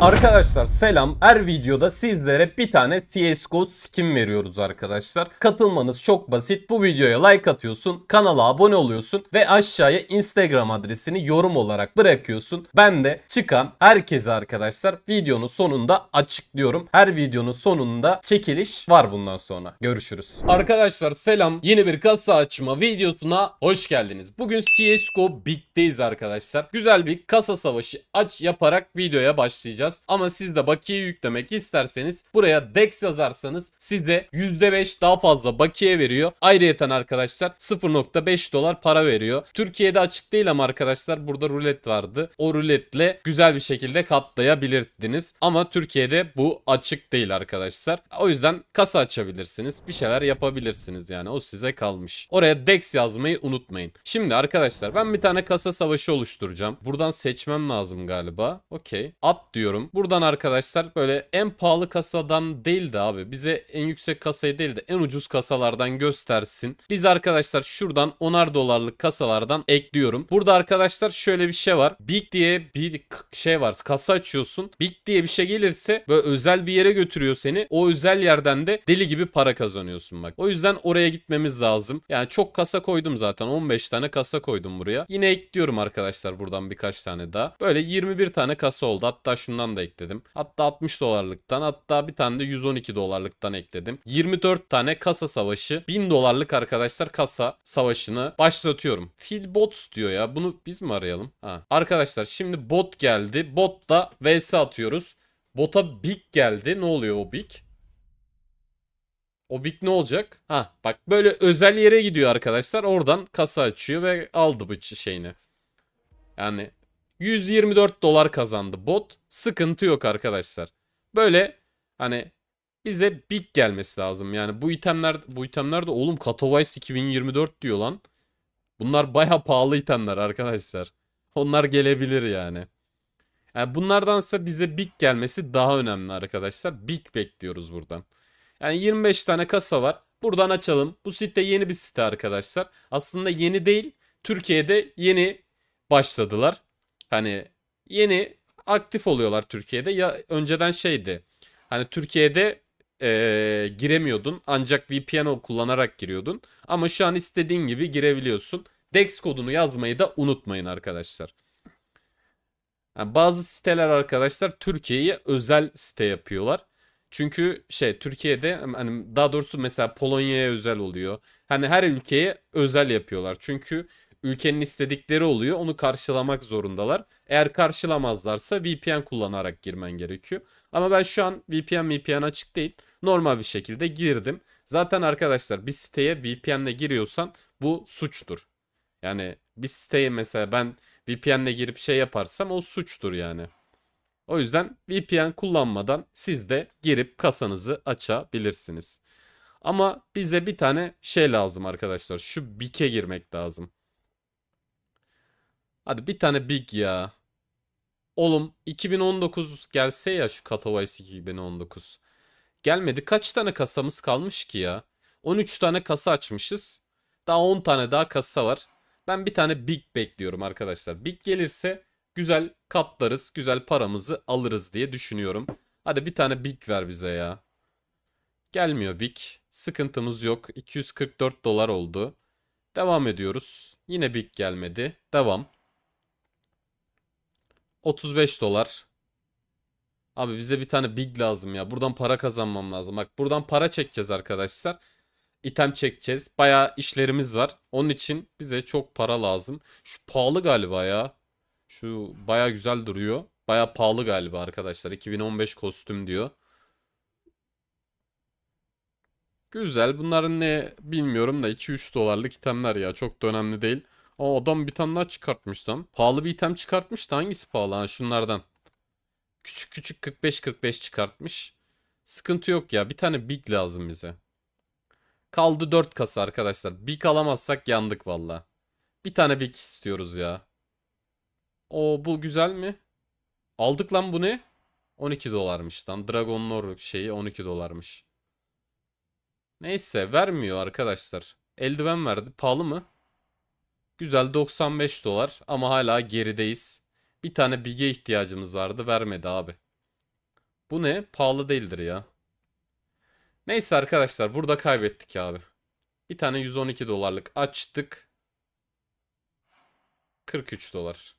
Arkadaşlar selam. Her videoda sizlere bir tane CSGO skin veriyoruz arkadaşlar. Katılmanız çok basit. Bu videoya like atıyorsun, kanala abone oluyorsun ve aşağıya Instagram adresini yorum olarak bırakıyorsun. Ben de çıkan herkese arkadaşlar videonun sonunda açıklıyorum. Her videonun sonunda çekiliş var bundan sonra. Görüşürüz. Arkadaşlar selam. Yeni bir kasa açma videosuna hoş geldiniz. Bugün CSGO Big'deyiz arkadaşlar. Güzel bir kasa savaşı aç yaparak videoya başlayacağız yapacağız. Ama siz de bakiye yüklemek isterseniz buraya DEX yazarsanız size %5 daha fazla bakiye veriyor. Ayrıyeten arkadaşlar 0.5 dolar para veriyor. Türkiye'de açık değil ama arkadaşlar burada rulet vardı. O ruletle güzel bir şekilde katlayabilirdiniz. Ama Türkiye'de bu açık değil arkadaşlar. O yüzden kasa açabilirsiniz. Bir şeyler yapabilirsiniz yani. O size kalmış. Oraya DEX yazmayı unutmayın. Şimdi arkadaşlar ben bir tane kasa savaşı oluşturacağım. Buradan seçmem lazım galiba. Okey. At diyorum istiyorum. Buradan arkadaşlar böyle en pahalı kasadan değildi abi bize en yüksek kasayı değil de en ucuz kasalardan göstersin. Biz arkadaşlar şuradan 10'ar dolarlık kasalardan ekliyorum. Burada arkadaşlar şöyle bir şey var. Big diye bir şey var. Kasa açıyorsun. Big diye bir şey gelirse böyle özel bir yere götürüyor seni. O özel yerden de deli gibi para kazanıyorsun bak. O yüzden oraya gitmemiz lazım. Yani çok kasa koydum zaten. 15 tane kasa koydum buraya. Yine ekliyorum arkadaşlar buradan birkaç tane daha. Böyle 21 tane kasa oldu. Hatta şundan dolarlıktan da ekledim. Hatta 60 dolarlıktan hatta bir tane de 112 dolarlıktan ekledim. 24 tane kasa savaşı 1000 dolarlık arkadaşlar kasa savaşını başlatıyorum. Fil bots diyor ya bunu biz mi arayalım? Ha. Arkadaşlar şimdi bot geldi. Bot da vs atıyoruz. Bota big geldi. Ne oluyor o big? O big ne olacak? Ha bak böyle özel yere gidiyor arkadaşlar. Oradan kasa açıyor ve aldı bu şeyini. Yani 124 dolar kazandı bot. Sıkıntı yok arkadaşlar. Böyle hani bize big gelmesi lazım. Yani bu itemler bu itemler de oğlum Katowice 2024 diyor lan. Bunlar baya pahalı itemler arkadaşlar. Onlar gelebilir yani. yani bunlardansa bize big gelmesi daha önemli arkadaşlar. Big bekliyoruz buradan. Yani 25 tane kasa var. Buradan açalım. Bu site yeni bir site arkadaşlar. Aslında yeni değil. Türkiye'de yeni başladılar. Hani yeni aktif oluyorlar Türkiye'de. Ya önceden şeydi. Hani Türkiye'de e, giremiyordun ancak VPN kullanarak giriyordun. Ama şu an istediğin gibi girebiliyorsun. DEX kodunu yazmayı da unutmayın arkadaşlar. Yani bazı siteler arkadaşlar Türkiye'ye özel site yapıyorlar. Çünkü şey Türkiye'de hani daha doğrusu mesela Polonya'ya özel oluyor. Hani her ülkeye özel yapıyorlar. Çünkü ülkenin istedikleri oluyor. Onu karşılamak zorundalar. Eğer karşılamazlarsa VPN kullanarak girmen gerekiyor. Ama ben şu an VPN VPN açık değil. Normal bir şekilde girdim. Zaten arkadaşlar bir siteye VPN ile giriyorsan bu suçtur. Yani bir siteye mesela ben VPN ile girip şey yaparsam o suçtur yani. O yüzden VPN kullanmadan siz de girip kasanızı açabilirsiniz. Ama bize bir tane şey lazım arkadaşlar. Şu BİK'e girmek lazım. Hadi bir tane big ya. Oğlum 2019 gelse ya şu Katowice 2019. Gelmedi. Kaç tane kasamız kalmış ki ya? 13 tane kasa açmışız. Daha 10 tane daha kasa var. Ben bir tane big bekliyorum arkadaşlar. Big gelirse güzel katlarız, güzel paramızı alırız diye düşünüyorum. Hadi bir tane big ver bize ya. Gelmiyor big. Sıkıntımız yok. 244 dolar oldu. Devam ediyoruz. Yine big gelmedi. Devam. 35 dolar. Abi bize bir tane big lazım ya. Buradan para kazanmam lazım. Bak buradan para çekeceğiz arkadaşlar. İtem çekeceğiz. Baya işlerimiz var. Onun için bize çok para lazım. Şu pahalı galiba ya. Şu baya güzel duruyor. Baya pahalı galiba arkadaşlar. 2015 kostüm diyor. Güzel. Bunların ne bilmiyorum da 2-3 dolarlık itemler ya. Çok da önemli değil. O adam bir tane daha çıkartmış lan. Pahalı bir item çıkartmış da hangisi pahalı? Ha, şunlardan. Küçük küçük 45-45 çıkartmış. Sıkıntı yok ya. Bir tane big lazım bize. Kaldı 4 kasa arkadaşlar. Big alamazsak yandık valla. Bir tane big istiyoruz ya. O bu güzel mi? Aldık lan bu ne? 12 dolarmış lan. Dragon Lore şeyi 12 dolarmış. Neyse vermiyor arkadaşlar. Eldiven verdi. Pahalı mı? Güzel 95 dolar ama hala gerideyiz. Bir tane bige ihtiyacımız vardı vermedi abi. Bu ne? Pahalı değildir ya. Neyse arkadaşlar burada kaybettik abi. Bir tane 112 dolarlık açtık. 43 dolar.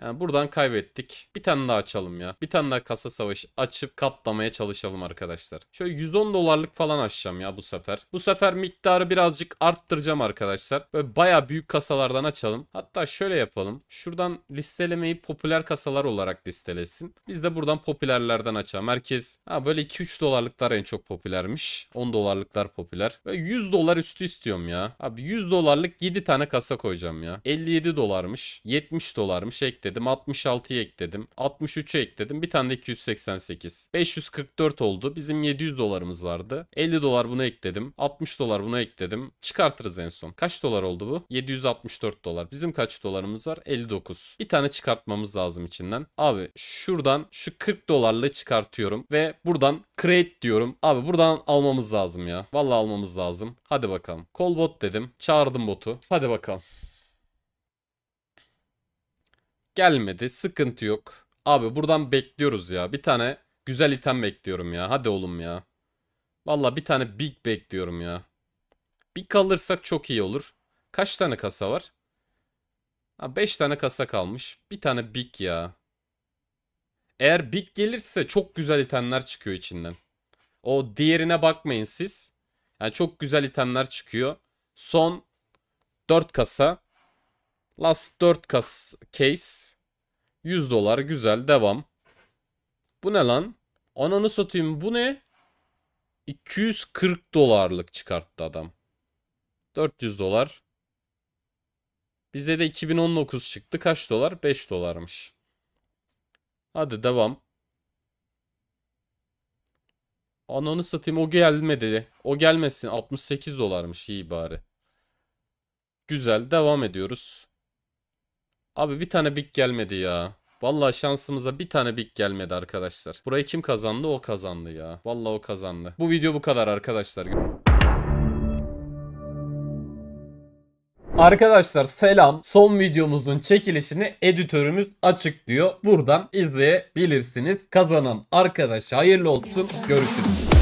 Yani buradan kaybettik. Bir tane daha açalım ya. Bir tane daha kasa savaşı açıp katlamaya çalışalım arkadaşlar. Şöyle 110 dolarlık falan açacağım ya bu sefer. Bu sefer miktarı birazcık arttıracağım arkadaşlar. Böyle baya büyük kasalardan açalım. Hatta şöyle yapalım. Şuradan listelemeyi popüler kasalar olarak listelesin. Biz de buradan popülerlerden açalım. Herkes ha böyle 2-3 dolarlıklar en çok popülermiş. 10 dolarlıklar popüler. Böyle 100 dolar üstü istiyorum ya. Abi 100 dolarlık 7 tane kasa koyacağım ya. 57 dolarmış. 70 dolarmış ekledim. 66'yı ekledim. 63'ü ekledim. Bir tane de 288. 544 oldu. Bizim 700 dolarımız vardı. 50 dolar bunu ekledim. 60 dolar bunu ekledim. Çıkartırız en son. Kaç dolar oldu bu? 764 dolar. Bizim kaç dolarımız var? 59. Bir tane çıkartmamız lazım içinden. Abi şuradan şu 40 dolarla çıkartıyorum ve buradan create diyorum. Abi buradan almamız lazım ya. Vallahi almamız lazım. Hadi bakalım. Call bot dedim. Çağırdım botu. Hadi bakalım. Gelmedi. Sıkıntı yok. Abi buradan bekliyoruz ya. Bir tane güzel item bekliyorum ya. Hadi oğlum ya. Valla bir tane big bekliyorum ya. Bir kalırsak çok iyi olur. Kaç tane kasa var? Ha 5 tane kasa kalmış. Bir tane big ya. Eğer big gelirse çok güzel itemler çıkıyor içinden. O diğerine bakmayın siz. Yani çok güzel itemler çıkıyor. Son 4 kasa. Last 4 kas case. 100 dolar güzel devam. Bu ne lan? Ananı satayım bu ne? 240 dolarlık çıkarttı adam. 400 dolar. Bize de 2019 çıktı. Kaç dolar? 5 dolarmış. Hadi devam. Ananı satayım o gelmedi. O gelmesin. 68 dolarmış iyi bari. Güzel devam ediyoruz. Abi bir tane big gelmedi ya. Vallahi şansımıza bir tane big gelmedi arkadaşlar. Burayı kim kazandı? O kazandı ya. Vallahi o kazandı. Bu video bu kadar arkadaşlar. Arkadaşlar selam. Son videomuzun çekilişini editörümüz açıklıyor. Buradan izleyebilirsiniz. Kazanan arkadaş hayırlı olsun. Görüşürüz.